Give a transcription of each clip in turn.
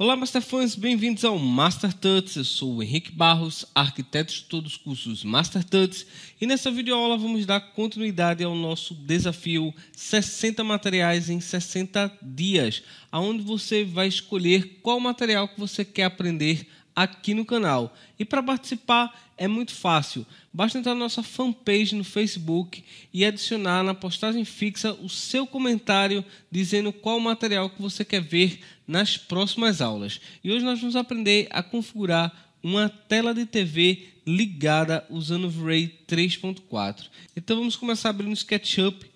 Olá, Master bem-vindos ao Master Tuts. Eu sou o Henrique Barros, arquiteto de todos os cursos Master Tuts, e nessa videoaula vamos dar continuidade ao nosso desafio 60 materiais em 60 dias, aonde você vai escolher qual material que você quer aprender aqui no canal. E para participar é muito fácil. Basta entrar na nossa fanpage no Facebook e adicionar na postagem fixa o seu comentário dizendo qual material que você quer ver nas próximas aulas. E hoje nós vamos aprender a configurar uma tela de TV ligada usando o V-Ray 3.4. Então vamos começar abrindo o SketchUp.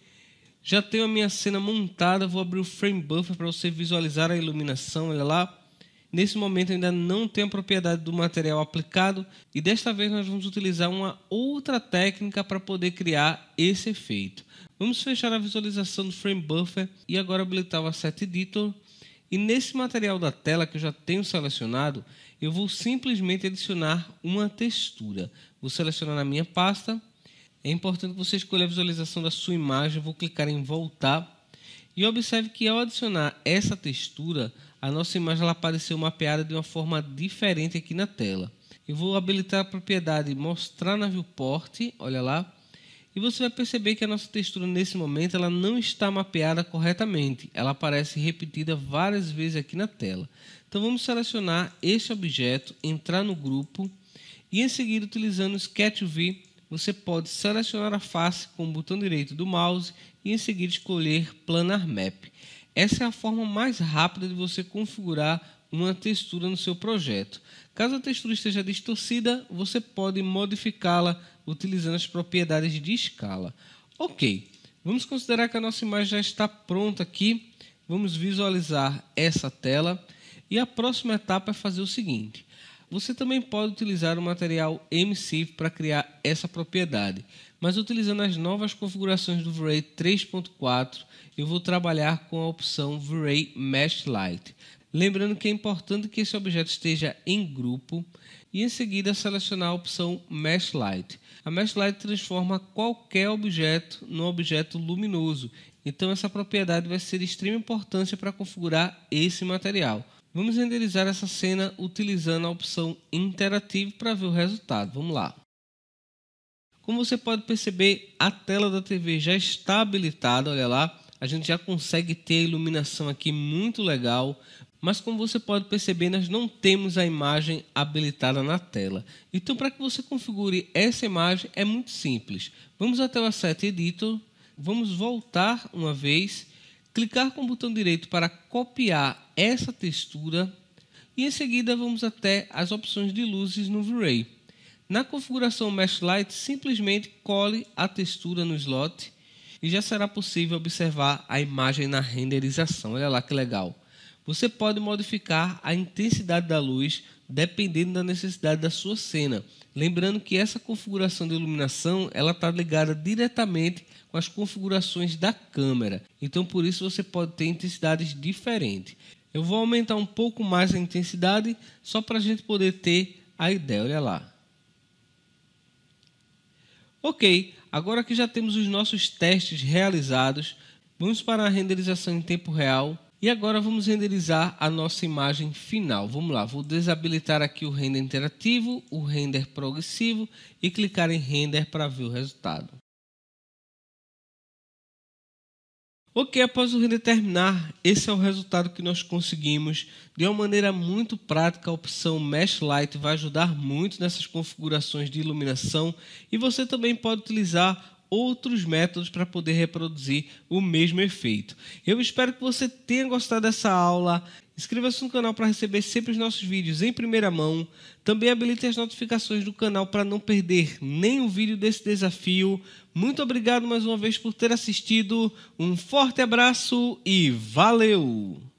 Já tenho a minha cena montada, vou abrir o frame buffer para você visualizar a iluminação, olha lá. Nesse momento ainda não tem a propriedade do material aplicado e desta vez nós vamos utilizar uma outra técnica para poder criar esse efeito. Vamos fechar a visualização do frame buffer e agora habilitar o asset editor e nesse material da tela que eu já tenho selecionado, eu vou simplesmente adicionar uma textura. Vou selecionar na minha pasta. É importante que você escolha a visualização da sua imagem. vou clicar em voltar. E observe que ao adicionar essa textura, a nossa imagem ela apareceu mapeada de uma forma diferente aqui na tela. Eu vou habilitar a propriedade mostrar na viewport, olha lá, e você vai perceber que a nossa textura nesse momento ela não está mapeada corretamente. Ela aparece repetida várias vezes aqui na tela. Então vamos selecionar este objeto, entrar no grupo e em seguida utilizando o Sketch View, você pode selecionar a face com o botão direito do mouse e em seguida escolher Planar Map. Essa é a forma mais rápida de você configurar uma textura no seu projeto. Caso a textura esteja distorcida, você pode modificá-la utilizando as propriedades de escala. Ok, vamos considerar que a nossa imagem já está pronta aqui. Vamos visualizar essa tela. E a próxima etapa é fazer o seguinte: você também pode utilizar o material MC para criar essa propriedade, mas utilizando as novas configurações do V-Ray 3.4, eu vou trabalhar com a opção V-Ray Mesh Light. Lembrando que é importante que esse objeto esteja em grupo e em seguida selecionar a opção Mesh Light. A Mesh Light transforma qualquer objeto num objeto luminoso, então essa propriedade vai ser de extrema importância para configurar esse material. Vamos renderizar essa cena utilizando a opção Interativo para ver o resultado. Vamos lá. Como você pode perceber, a tela da TV já está habilitada, olha lá. A gente já consegue ter a iluminação aqui muito legal, mas como você pode perceber, nós não temos a imagem habilitada na tela. Então, para que você configure essa imagem, é muito simples. Vamos até o Asset Editor, vamos voltar uma vez, clicar com o botão direito para copiar essa textura e em seguida vamos até as opções de luzes no V-Ray. Na configuração Mesh Light, simplesmente cole a textura no slot e já será possível observar a imagem na renderização. Olha lá que legal. Você pode modificar a intensidade da luz dependendo da necessidade da sua cena. Lembrando que essa configuração de iluminação ela está ligada diretamente com as configurações da câmera. Então por isso você pode ter intensidades diferentes. Eu vou aumentar um pouco mais a intensidade só para a gente poder ter a ideia. Olha lá. Ok, agora que já temos os nossos testes realizados, vamos para a renderização em tempo real. E agora vamos renderizar a nossa imagem final. Vamos lá, vou desabilitar aqui o render interativo, o render progressivo e clicar em render para ver o resultado. Ok, após o render terminar, esse é o resultado que nós conseguimos. De uma maneira muito prática, a opção Mesh Light vai ajudar muito nessas configurações de iluminação e você também pode utilizar outros métodos para poder reproduzir o mesmo efeito. Eu espero que você tenha gostado dessa aula. Inscreva-se no canal para receber sempre os nossos vídeos em primeira mão. Também habilite as notificações do canal para não perder nenhum vídeo desse desafio. Muito obrigado mais uma vez por ter assistido. Um forte abraço e valeu!